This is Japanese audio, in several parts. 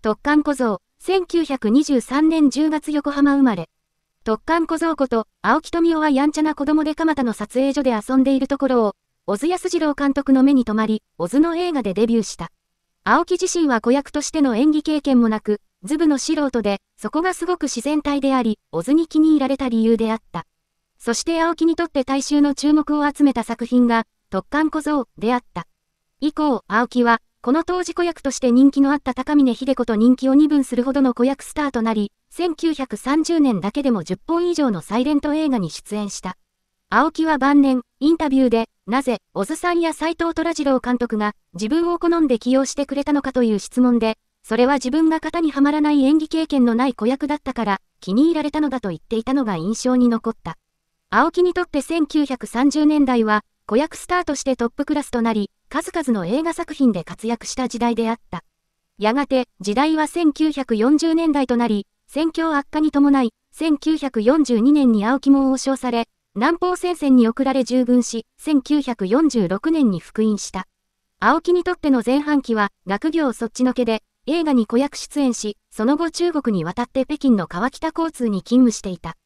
突貫小僧、1923年10月横浜生まれ。突貫小僧こと、青木富夫はやんちゃな子供で蒲田の撮影所で遊んでいるところを、小津安二郎監督の目に留まり、小津の映画でデビューした。青木自身は子役としての演技経験もなく、ズブの素人で、そこがすごく自然体であり、小津に気に入られた理由であった。そして青木にとって大衆の注目を集めた作品が、突貫小僧であった。以降、青木は、この当時子役として人気のあった高峰秀子と人気を二分するほどの子役スターとなり、1930年だけでも10本以上のサイレント映画に出演した。青木は晩年、インタビューで、なぜ、小津さんや斎藤虎次郎監督が自分を好んで起用してくれたのかという質問で、それは自分が型にはまらない演技経験のない子役だったから気に入られたのだと言っていたのが印象に残った。青木にとって1930年代は子役スターとしてトップクラスとなり、数々の映画作品で活躍した時代であった。やがて、時代は1940年代となり、戦況悪化に伴い、1942年に青木門を称され、南方戦線に送られ従軍し、1946年に復員した。青木にとっての前半期は、学業そっちのけで、映画に子役出演し、その後中国に渡って北京の川北交通に勤務していた。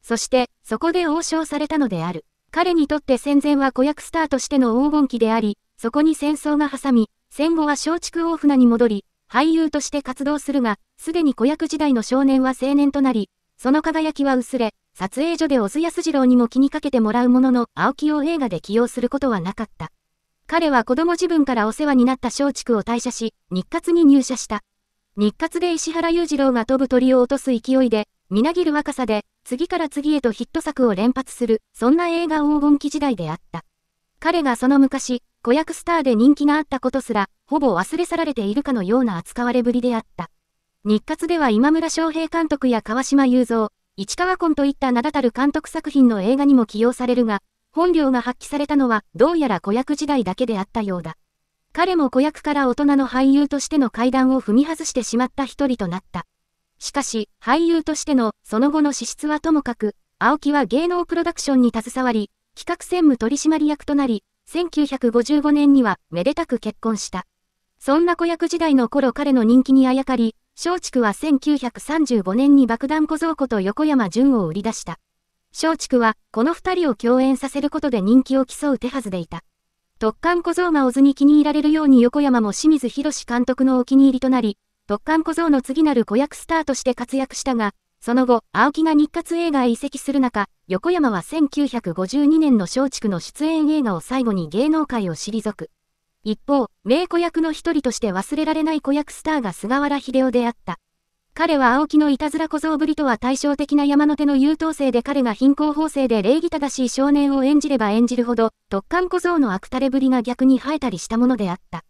そして、そこで王将されたのである。彼にとって戦前は子役スターとしての黄金期であり、そこに戦争が挟み、戦後は松竹大船に戻り、俳優として活動するが、すでに子役時代の少年は青年となり、その輝きは薄れ、撮影所で小津安二郎にも気にかけてもらうものの、青木を映画で起用することはなかった。彼は子供自分からお世話になった松竹を退社し、日活に入社した。日活で石原裕次郎が飛ぶ鳥を落とす勢いで、みなぎる若さで、次から次へとヒット作を連発する、そんな映画黄金期時代であった。彼がその昔、子役スターで人気があったことすら、ほぼ忘れ去られているかのような扱われぶりであった。日活では今村翔平監督や川島雄三、市川コンといった名だたる監督作品の映画にも起用されるが、本領が発揮されたのはどうやら子役時代だけであったようだ。彼も子役から大人の俳優としての階段を踏み外してしまった一人となった。しかし、俳優としてのその後の資質はともかく、青木は芸能プロダクションに携わり、企画専務取締役となり、1955年にはめでたく結婚した。そんな子役時代の頃彼の人気にあやかり、松竹は1935年に爆弾小僧子と横山淳を売り出した。松竹はこの二人を共演させることで人気を競う手はずでいた。特艦小僧がオズに気に入られるように横山も清水博監督のお気に入りとなり、特艦小僧の次なる子役スターとして活躍したが、その後、青木が日活映画へ移籍する中、横山は1952年の松竹の出演映画を最後に芸能界を退く。一方、名子役の一人として忘れられない子役スターが菅原秀夫であった。彼は青木のいたずら小僧ぶりとは対照的な山の手の優等生で彼が貧困法制で礼儀正しい少年を演じれば演じるほど、突貫小僧の悪垂れぶりが逆に生えたりしたものであった。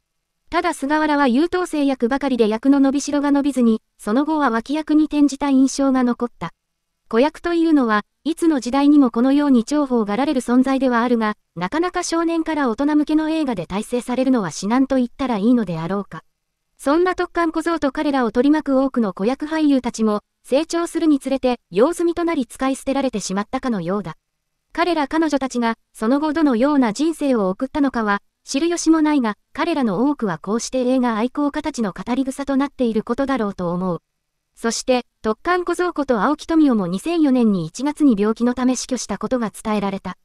ただ菅原は優等生役ばかりで役の伸びしろが伸びずに、その後は脇役に転じた印象が残った。子役というのは、いつの時代にもこのように重宝がられる存在ではあるが、なかなか少年から大人向けの映画で体制されるのは至難と言ったらいいのであろうか。そんな突貫小僧と彼らを取り巻く多くの子役俳優たちも、成長するにつれて、用済みとなり使い捨てられてしまったかのようだ。彼ら彼女たちが、その後どのような人生を送ったのかは、知る由もないが、彼らの多くはこうして映画愛好家たちの語り草となっていることだろうと思う。そして、特艦小僧こと青木富夫も2004年に1月に病気のため死去したことが伝えられた。